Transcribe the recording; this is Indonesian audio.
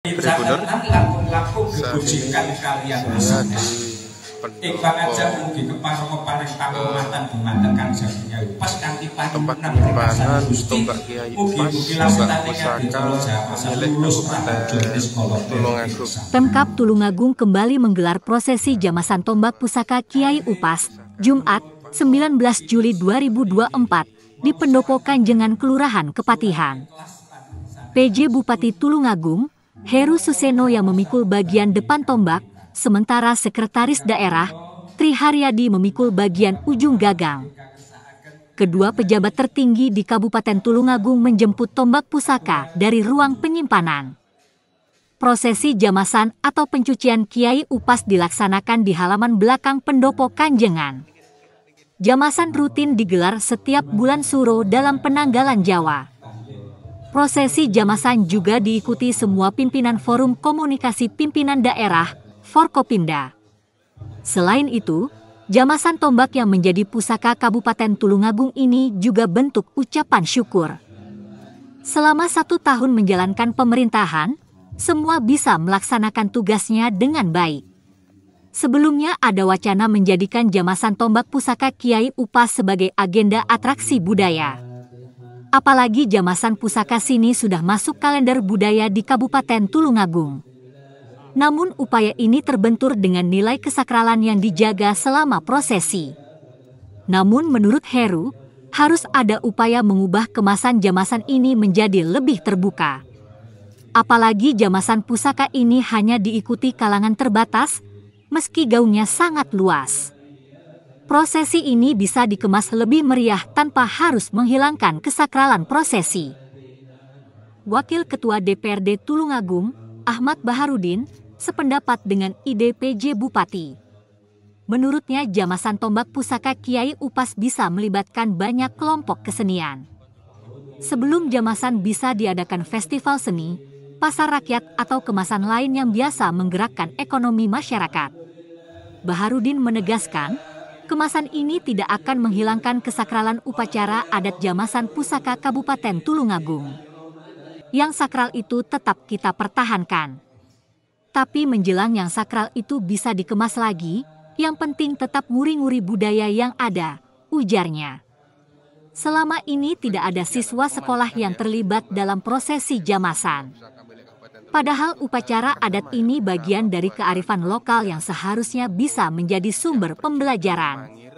Tribunur laku gebujikan kalian Ikan aja mugi keparo keparing tamatan dumateng kang jadinya pas kanthi panunan panan tumbak kiai pas tumbak pusaka milik Tulungagung Pemkap Tulungagung kembali menggelar prosesi jamasan tombak pusaka Kiai Upas Jumat 19 Juli 2024 di Pendopo Kanjengan Kelurahan Kepatihan PJ Bupati Tulungagung Heru Suseno yang memikul bagian depan tombak, sementara sekretaris daerah, Tri Haryadi memikul bagian ujung gagang. Kedua pejabat tertinggi di Kabupaten Tulungagung menjemput tombak pusaka dari ruang penyimpanan. Prosesi jamasan atau pencucian Kiai Upas dilaksanakan di halaman belakang pendopo Kanjengan. Jamasan rutin digelar setiap bulan Suro dalam penanggalan Jawa. Prosesi jamasan juga diikuti semua pimpinan Forum Komunikasi Pimpinan Daerah, (forkopinda). Selain itu, jamasan tombak yang menjadi pusaka Kabupaten Tulungagung ini juga bentuk ucapan syukur. Selama satu tahun menjalankan pemerintahan, semua bisa melaksanakan tugasnya dengan baik. Sebelumnya ada wacana menjadikan jamasan tombak pusaka Kiai Upas sebagai agenda atraksi budaya. Apalagi jamasan pusaka sini sudah masuk kalender budaya di Kabupaten Tulungagung. Namun upaya ini terbentur dengan nilai kesakralan yang dijaga selama prosesi. Namun menurut Heru, harus ada upaya mengubah kemasan jamasan ini menjadi lebih terbuka. Apalagi jamasan pusaka ini hanya diikuti kalangan terbatas, meski gaungnya sangat luas prosesi ini bisa dikemas lebih meriah tanpa harus menghilangkan kesakralan prosesi. Wakil Ketua DPRD Tulungagung, Ahmad Baharudin, sependapat dengan ide PJ Bupati. Menurutnya jamasan tombak pusaka Kiai Upas bisa melibatkan banyak kelompok kesenian. Sebelum jamasan bisa diadakan festival seni, pasar rakyat atau kemasan lain yang biasa menggerakkan ekonomi masyarakat. Baharudin menegaskan, Kemasan ini tidak akan menghilangkan kesakralan upacara adat Jamasan Pusaka Kabupaten Tulungagung. Yang sakral itu tetap kita pertahankan. Tapi menjelang yang sakral itu bisa dikemas lagi, yang penting tetap nguri-nguri budaya yang ada, ujarnya. Selama ini tidak ada siswa sekolah yang terlibat dalam prosesi jamasan. Padahal upacara adat ini bagian dari kearifan lokal yang seharusnya bisa menjadi sumber pembelajaran.